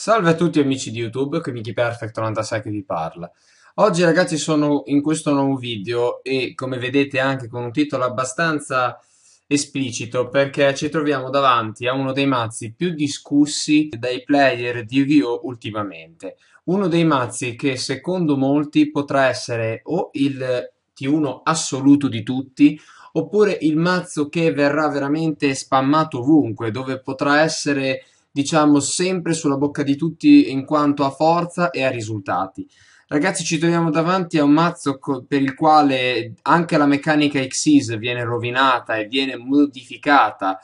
Salve a tutti amici di YouTube, qui MikiPerfect96 che vi parla. Oggi ragazzi sono in questo nuovo video e come vedete anche con un titolo abbastanza esplicito perché ci troviamo davanti a uno dei mazzi più discussi dai player di Yu-Gi-Oh! ultimamente. Uno dei mazzi che secondo molti potrà essere o il T1 assoluto di tutti oppure il mazzo che verrà veramente spammato ovunque dove potrà essere diciamo, sempre sulla bocca di tutti in quanto a forza e a risultati. Ragazzi, ci troviamo davanti a un mazzo co- per il quale anche la meccanica Xyz viene rovinata e viene modificata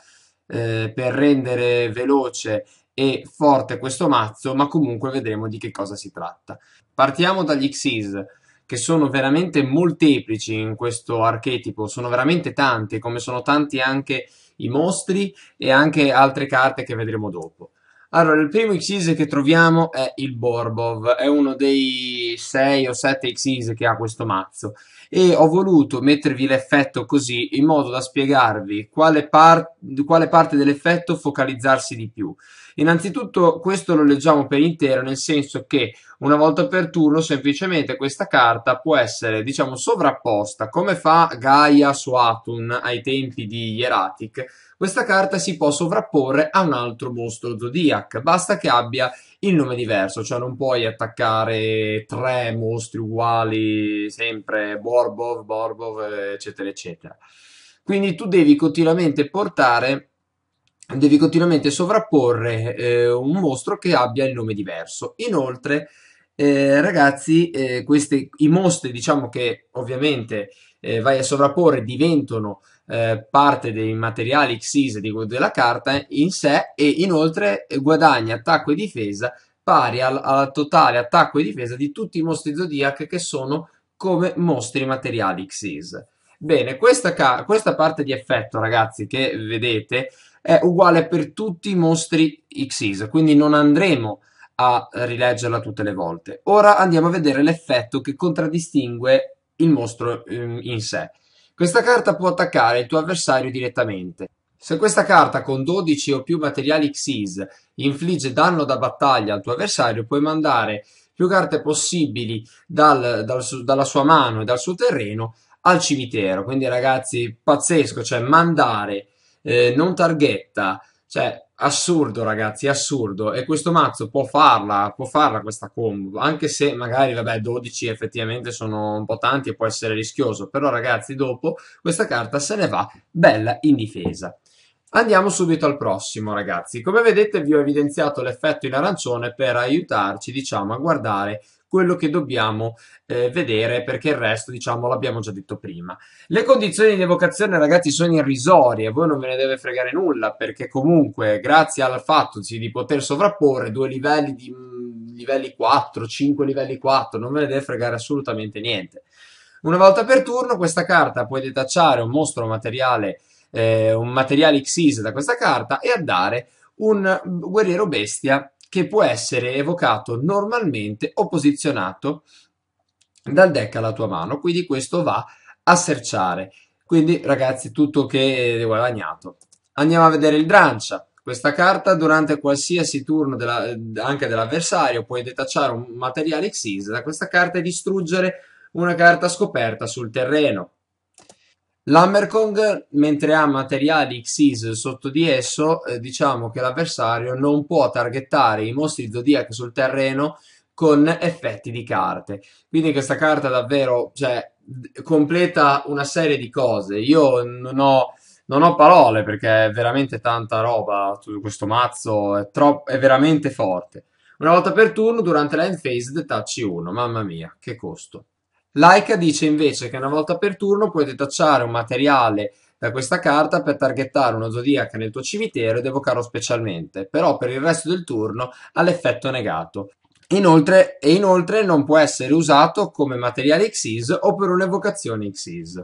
eh, per rendere veloce e forte questo mazzo, ma comunque vedremo di che cosa si tratta. Partiamo dagli Xyz che sono veramente molteplici in questo archetipo, sono veramente tanti, come sono tanti anche i mostri e anche altre carte che vedremo dopo. Allora, il primo Xyz che troviamo è il Borbov, è uno dei 6 o 7 Xyz che ha questo mazzo e ho voluto mettervi l'effetto così in modo da spiegarvi quale, par quale parte dell'effetto focalizzarsi di più. Innanzitutto questo lo leggiamo per intero, nel senso che una volta per turno semplicemente questa carta può essere, diciamo, sovrapposta, come fa Gaia su Atun ai tempi di Hieratic. Questa carta si può sovrapporre a un altro mostro Zodiac, basta che abbia il nome diverso, cioè non puoi attaccare tre mostri uguali, sempre Borbov, Borbov, eccetera, eccetera. Quindi tu devi continuamente portare devi continuamente sovrapporre eh, un mostro che abbia il nome diverso. Inoltre, eh, ragazzi, eh, questi, i mostri, diciamo che ovviamente eh, vai a sovrapporre, diventano eh, parte dei materiali XIS della carta in sé e inoltre eh, guadagni attacco e difesa pari al, al totale attacco e difesa di tutti i mostri Zodiac che sono come mostri materiali XIS. Bene, questa, questa parte di effetto, ragazzi, che vedete è uguale per tutti i mostri Xyz, quindi non andremo a rileggerla tutte le volte. Ora andiamo a vedere l'effetto che contraddistingue il mostro ehm, in sé. Questa carta può attaccare il tuo avversario direttamente. Se questa carta con 12 o più materiali Xyz infligge danno da battaglia al tuo avversario, puoi mandare più carte possibili dal, dal, dalla sua mano e dal suo terreno al cimitero. Quindi, ragazzi, pazzesco! Cioè, mandare eh, non targhetta, cioè assurdo ragazzi, assurdo e questo mazzo può farla, può farla questa combo, anche se magari vabbè 12 effettivamente sono un po' tanti e può essere rischioso, però ragazzi dopo questa carta se ne va bella in difesa. Andiamo subito al prossimo ragazzi. Come vedete vi ho evidenziato l'effetto in arancione per aiutarci diciamo a guardare quello che dobbiamo eh, vedere perché il resto diciamo l'abbiamo già detto prima. Le condizioni di evocazione ragazzi sono irrisorie, voi non ve ne deve fregare nulla perché comunque grazie al fatto di poter sovrapporre due livelli di mm, livelli 4, 5 livelli 4, non ve ne deve fregare assolutamente niente. Una volta per turno questa carta puoi detacciare un mostro materiale eh, un materiale Xyz da questa carta e a dare un guerriero bestia che può essere evocato normalmente o posizionato dal deck alla tua mano. Quindi questo va a serciare. Quindi ragazzi, tutto che è guadagnato. Andiamo a vedere il Drancia. Questa carta durante qualsiasi turno della, anche dell'avversario puoi detacciare un materiale Xyz da questa carta e distruggere una carta scoperta sul terreno. L'hammerkong, mentre ha materiali Xyz sotto di esso, eh, diciamo che l'avversario non può targettare i mostri Zodiac sul terreno con effetti di carte. Quindi questa carta davvero cioè, completa una serie di cose. Io non ho, non ho, parole perché è veramente tanta roba. Questo mazzo è, troppo, è veramente forte. Una volta per turno durante l'end phase detacci uno. Mamma mia, che costo! Laika dice invece che una volta per turno puoi detacciare un materiale da questa carta per targettare uno zodiaca nel tuo cimitero ed evocarlo specialmente, però per il resto del turno ha l'effetto negato. Inoltre, e inoltre non può essere usato come materiale Xyz o per un'evocazione Xyz.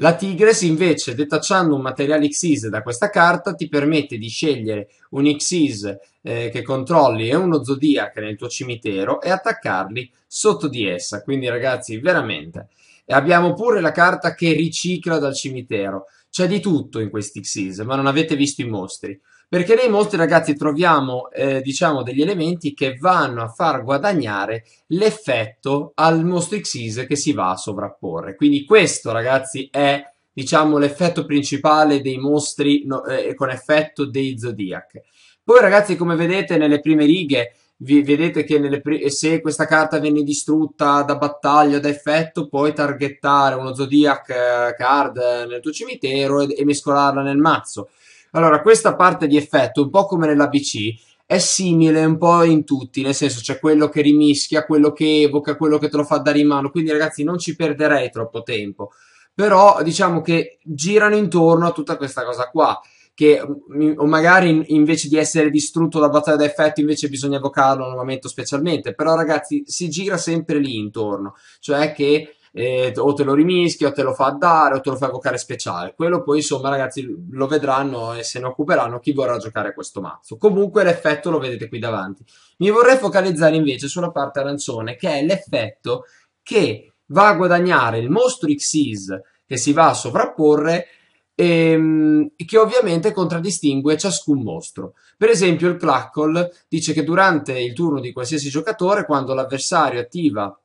La Tigres invece, detacciando un materiale Xyz da questa carta, ti permette di scegliere un Xyz eh, che controlli e uno Zodiac nel tuo cimitero e attaccarli sotto di essa. Quindi ragazzi, veramente. E abbiamo pure la carta che ricicla dal cimitero. C'è di tutto in questi Xyz, ma non avete visto i mostri. Perché noi molti ragazzi troviamo, eh, diciamo, degli elementi che vanno a far guadagnare l'effetto al mostro Xyz che si va a sovrapporre. Quindi questo, ragazzi, è diciamo l'effetto principale dei mostri no, eh, con effetto dei Zodiac. Poi ragazzi come vedete nelle prime righe vi vedete che pri se questa carta viene distrutta da battaglia da effetto puoi targettare uno Zodiac eh, card nel tuo cimitero e, e mescolarla nel mazzo. Allora, questa parte di effetto, un po' come nell'ABC, è simile un po' in tutti, nel senso c'è quello che rimischia, quello che evoca, quello che te lo fa dare in mano, quindi ragazzi non ci perderei troppo tempo, però diciamo che girano intorno a tutta questa cosa qua, che mm, o magari invece di essere distrutto da battaglia d'effetto invece bisogna evocarlo nuovamente specialmente, però ragazzi si gira sempre lì intorno, cioè che eh, o te lo rimischia, o te lo fa dare, o te lo fa giocare speciale. Quello poi, insomma, ragazzi, lo vedranno e se ne occuperanno chi vorrà giocare questo mazzo. Comunque l'effetto lo vedete qui davanti. Mi vorrei focalizzare invece sulla parte arancione, che è l'effetto che va a guadagnare il mostro Xyz che si va a sovrapporre ehm, e che ovviamente contraddistingue ciascun mostro. Per esempio il Clackle dice che durante il turno di qualsiasi giocatore, quando l'avversario attiva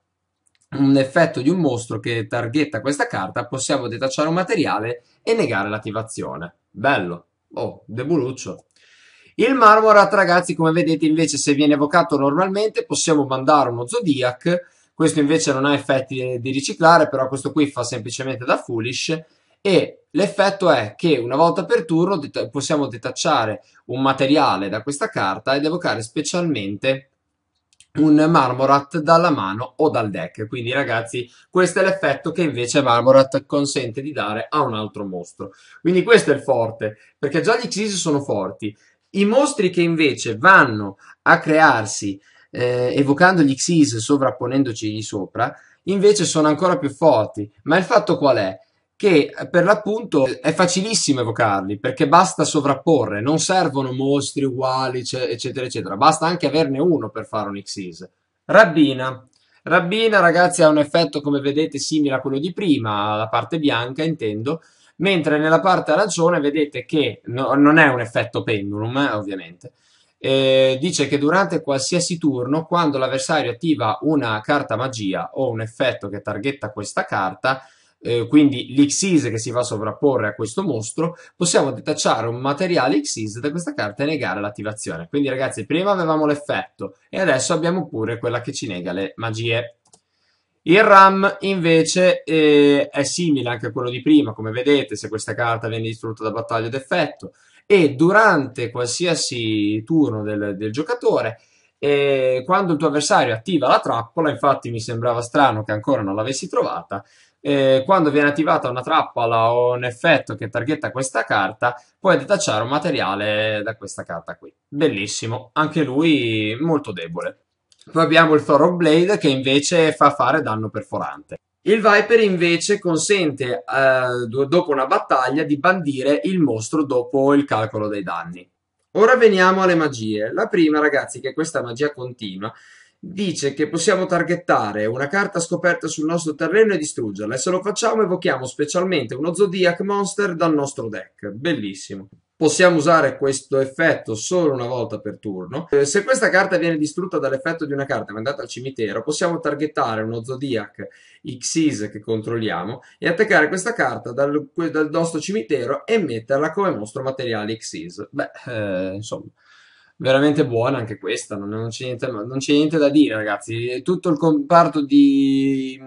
un effetto di un mostro che targhetta questa carta, possiamo detacciare un materiale e negare l'attivazione. Bello. Oh, deboluccio. Il Marmorat, ragazzi, come vedete, invece, se viene evocato normalmente, possiamo mandare uno Zodiac. Questo invece non ha effetti di riciclare, però questo qui fa semplicemente da foolish. E l'effetto è che una volta per turno possiamo detacciare un materiale da questa carta ed evocare specialmente un Marmorat dalla mano o dal deck. Quindi, ragazzi, questo è l'effetto che invece Marmorat consente di dare a un altro mostro. Quindi, questo è il forte, perché già gli Xyz sono forti. I mostri che invece vanno a crearsi eh, evocando gli Xyz sovrapponendoci sopra, invece sono ancora più forti. Ma il fatto qual è? che eh, per l'appunto è facilissimo evocarli perché basta sovrapporre, non servono mostri uguali, eccetera, eccetera, basta anche averne uno per fare un Xyz. Rabbina. Rabbina, ragazzi, ha un effetto, come vedete, simile a quello di prima, la parte bianca, intendo, mentre nella parte arancione vedete che no, non è un effetto pendulum, eh, ovviamente. Eh, dice che durante qualsiasi turno, quando l'avversario attiva una carta magia o un effetto che targhetta questa carta, eh, quindi l'Xyz che si va a sovrapporre a questo mostro, possiamo detacciare un materiale Xyz da questa carta e negare l'attivazione. Quindi ragazzi, prima avevamo l'effetto e adesso abbiamo pure quella che ci nega le magie. Il RAM invece eh, è simile anche a quello di prima, come vedete, se questa carta viene distrutta da battaglia d'effetto, e durante qualsiasi turno del, del giocatore, eh, quando il tuo avversario attiva la trappola, infatti mi sembrava strano che ancora non l'avessi trovata, eh, quando viene attivata una trappola o un effetto che targhetta questa carta, puoi detacciare un materiale da questa carta qui. Bellissimo, anche lui molto debole. Poi abbiamo il Thoroughblade che invece fa fare danno perforante. Il Viper invece consente, eh, dopo una battaglia, di bandire il mostro dopo il calcolo dei danni. Ora veniamo alle magie. La prima, ragazzi, che è questa magia continua, dice che possiamo targettare una carta scoperta sul nostro terreno e distruggerla. E se lo facciamo evochiamo specialmente uno Zodiac Monster dal nostro deck. Bellissimo. Possiamo usare questo effetto solo una volta per turno. Eh, se questa carta viene distrutta dall'effetto di una carta mandata al cimitero, possiamo targettare uno Zodiac Xyz che controlliamo e attaccare questa carta dal, dal nostro cimitero e metterla come mostro materiale Xyz. Beh, eh, insomma veramente buona anche questa, non, non, c'è niente, non, c'è niente, da dire ragazzi, tutto il comparto di,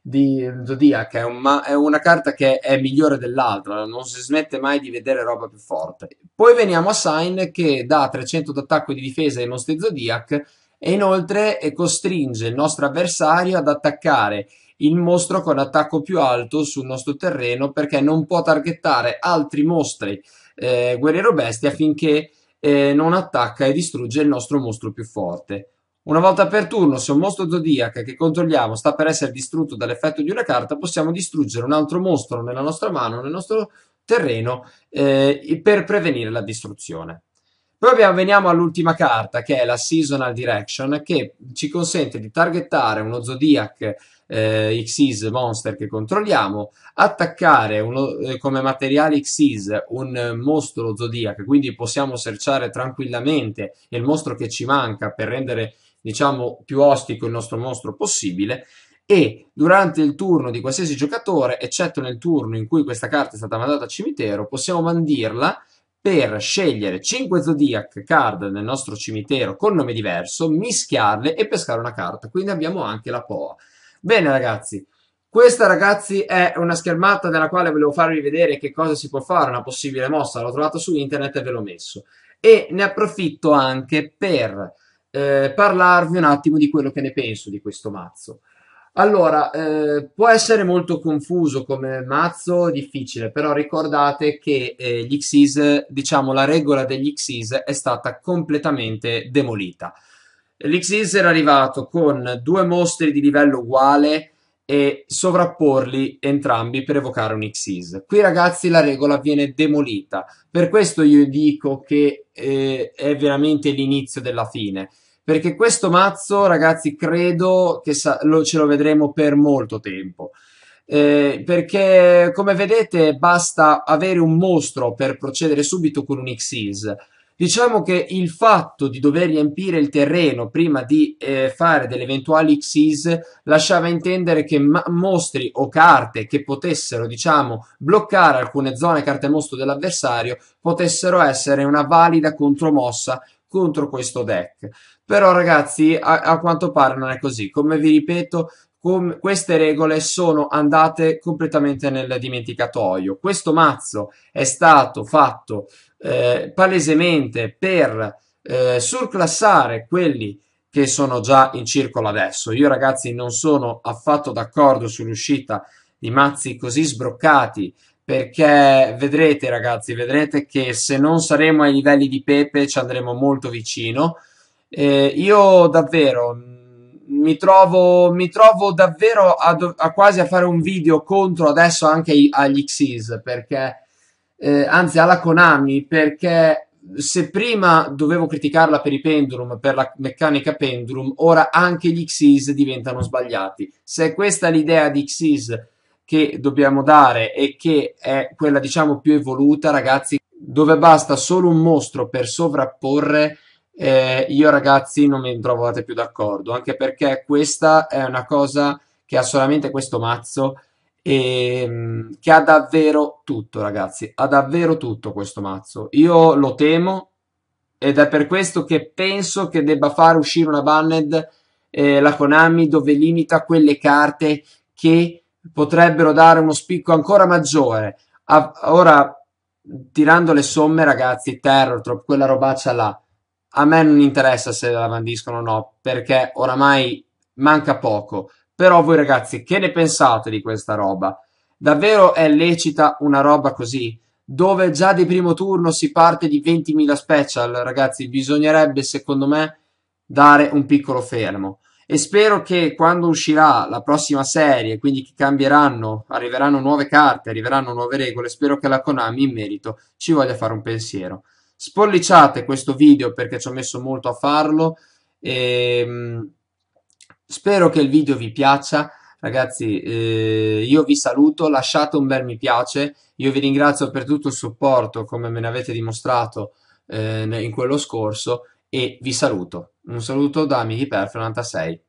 di Zodiac è, un è, una carta che è migliore dell'altra, non si smette mai di vedere roba più forte. Poi veniamo a Sign che dà 300 d'attacco e di difesa ai nostri Zodiac e inoltre costringe il nostro avversario ad attaccare il mostro con attacco più alto sul nostro terreno perché non può targettare altri mostri eh, guerriero bestia finché eh, non attacca e distrugge il nostro mostro più forte. Una volta per turno, se un mostro zodiaca che controlliamo sta per essere distrutto dall'effetto di una carta, possiamo distruggere un altro mostro nella nostra mano, nel nostro terreno, eh, per prevenire la distruzione. Poi abbiamo, veniamo all'ultima carta, che è la Seasonal Direction, che ci consente di targettare uno zodiac eh, XIS monster che controlliamo, attaccare uno, eh, come materiale Xyz un eh, mostro zodiac, quindi possiamo serciare tranquillamente il mostro che ci manca per rendere diciamo più ostico il nostro mostro possibile e durante il turno di qualsiasi giocatore, eccetto nel turno in cui questa carta è stata mandata al cimitero, possiamo mandirla per scegliere 5 Zodiac card nel nostro cimitero con nome diverso, mischiarle e pescare una carta. Quindi abbiamo anche la POA. Bene ragazzi, questa ragazzi è una schermata nella quale volevo farvi vedere che cosa si può fare, una possibile mossa, l'ho trovata su internet e ve l'ho messo. E ne approfitto anche per eh, parlarvi un attimo di quello che ne penso di questo mazzo. Allora, eh, può essere molto confuso come mazzo, difficile, però ricordate che eh, gli Xyz, diciamo la regola degli Xyz è stata completamente demolita. L'Xis era arrivato con due mostri di livello uguale e sovrapporli entrambi per evocare un Xis. Qui ragazzi la regola viene demolita, per questo io dico che eh, è veramente l'inizio della fine, perché questo mazzo ragazzi credo che lo, ce lo vedremo per molto tempo. Eh, perché come vedete basta avere un mostro per procedere subito con un Xyz Diciamo che il fatto di dover riempire il terreno prima di eh, fare delle eventuali Xyz lasciava intendere che mostri o carte che potessero, diciamo, bloccare alcune zone carte mostro dell'avversario potessero essere una valida contromossa contro questo deck. Però ragazzi, a, a, quanto pare non è così. Come vi ripeto, com- queste regole sono andate completamente nel dimenticatoio. Questo mazzo è stato fatto eh, palesemente per eh, surclassare quelli che sono già in circolo adesso. Io ragazzi non sono affatto d'accordo sull'uscita di mazzi così sbroccati perché vedrete ragazzi, vedrete che se non saremo ai livelli di Pepe ci andremo molto vicino. Eh, io davvero mi trovo, mi trovo davvero a, a, quasi a fare un video contro adesso anche agli Xyz perché eh, anzi alla Konami perché se prima dovevo criticarla per i pendulum, per la meccanica pendulum, ora anche gli Xyz diventano sbagliati. Se è questa l'idea di Xyz che dobbiamo dare e che è quella diciamo più evoluta, ragazzi, dove basta solo un mostro per sovrapporre eh, io ragazzi non mi trovate più d'accordo, anche perché questa è una cosa che ha solamente questo mazzo e ehm, che ha davvero tutto ragazzi, ha davvero tutto questo mazzo. Io lo temo ed è per questo che penso che debba fare uscire una banned eh, la Konami dove limita quelle carte che potrebbero dare uno spicco ancora maggiore. A ora tirando le somme ragazzi, Terrortrop, quella robaccia là a me non interessa se la bandiscono o no, perché oramai manca poco. Però voi ragazzi, che ne pensate di questa roba? Davvero è lecita una roba così? Dove già di primo turno si parte di 20.000 special, ragazzi, bisognerebbe secondo me dare un piccolo fermo. E spero che quando uscirà la prossima serie, quindi che cambieranno, arriveranno nuove carte, arriveranno nuove regole, spero che la Konami in merito ci voglia fare un pensiero. Spolliciate questo video perché ci ho messo molto a farlo. E, ehm, spero che il video vi piaccia. Ragazzi, eh, io vi saluto, lasciate un bel mi piace, io vi ringrazio per tutto il supporto come me ne avete dimostrato eh, in quello scorso e vi saluto. Un saluto da Michi Per 96.